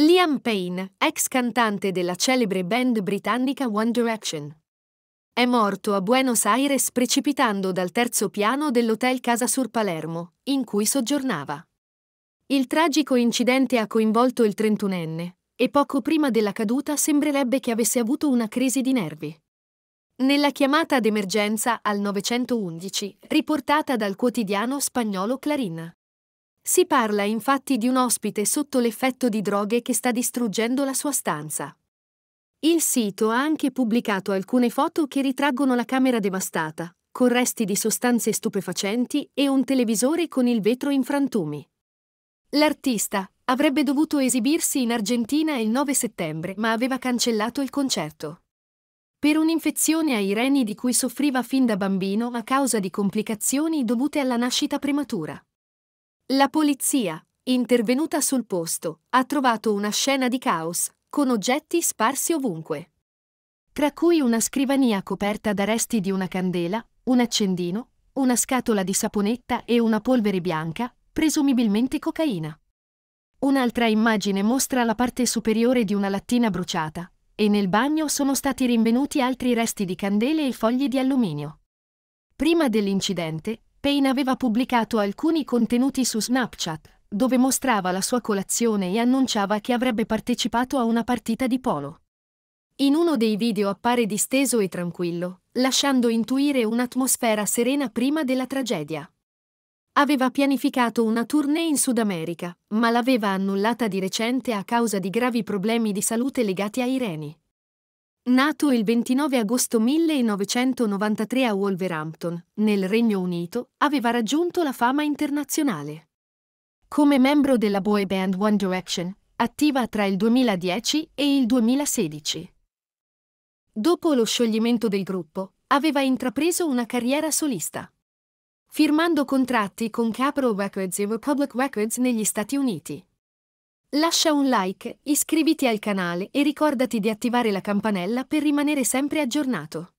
Liam Payne, ex cantante della celebre band britannica One Direction. È morto a Buenos Aires precipitando dal terzo piano dell'hotel Casa Sur Palermo, in cui soggiornava. Il tragico incidente ha coinvolto il trentunenne, e poco prima della caduta sembrerebbe che avesse avuto una crisi di nervi. Nella chiamata d'emergenza al 911, riportata dal quotidiano spagnolo Clarina. Si parla infatti di un ospite sotto l'effetto di droghe che sta distruggendo la sua stanza. Il sito ha anche pubblicato alcune foto che ritraggono la camera devastata, con resti di sostanze stupefacenti e un televisore con il vetro in frantumi. L'artista avrebbe dovuto esibirsi in Argentina il 9 settembre, ma aveva cancellato il concerto. Per un'infezione ai reni di cui soffriva fin da bambino a causa di complicazioni dovute alla nascita prematura. La polizia, intervenuta sul posto, ha trovato una scena di caos, con oggetti sparsi ovunque. Tra cui una scrivania coperta da resti di una candela, un accendino, una scatola di saponetta e una polvere bianca, presumibilmente cocaina. Un'altra immagine mostra la parte superiore di una lattina bruciata, e nel bagno sono stati rinvenuti altri resti di candele e fogli di alluminio. Prima dell'incidente, Payne aveva pubblicato alcuni contenuti su Snapchat, dove mostrava la sua colazione e annunciava che avrebbe partecipato a una partita di polo. In uno dei video appare disteso e tranquillo, lasciando intuire un'atmosfera serena prima della tragedia. Aveva pianificato una tournée in Sud America, ma l'aveva annullata di recente a causa di gravi problemi di salute legati ai reni. Nato il 29 agosto 1993 a Wolverhampton, nel Regno Unito, aveva raggiunto la fama internazionale. Come membro della boy band One Direction, attiva tra il 2010 e il 2016. Dopo lo scioglimento del gruppo, aveva intrapreso una carriera solista, firmando contratti con Capro Records e Republic Records negli Stati Uniti. Lascia un like, iscriviti al canale e ricordati di attivare la campanella per rimanere sempre aggiornato.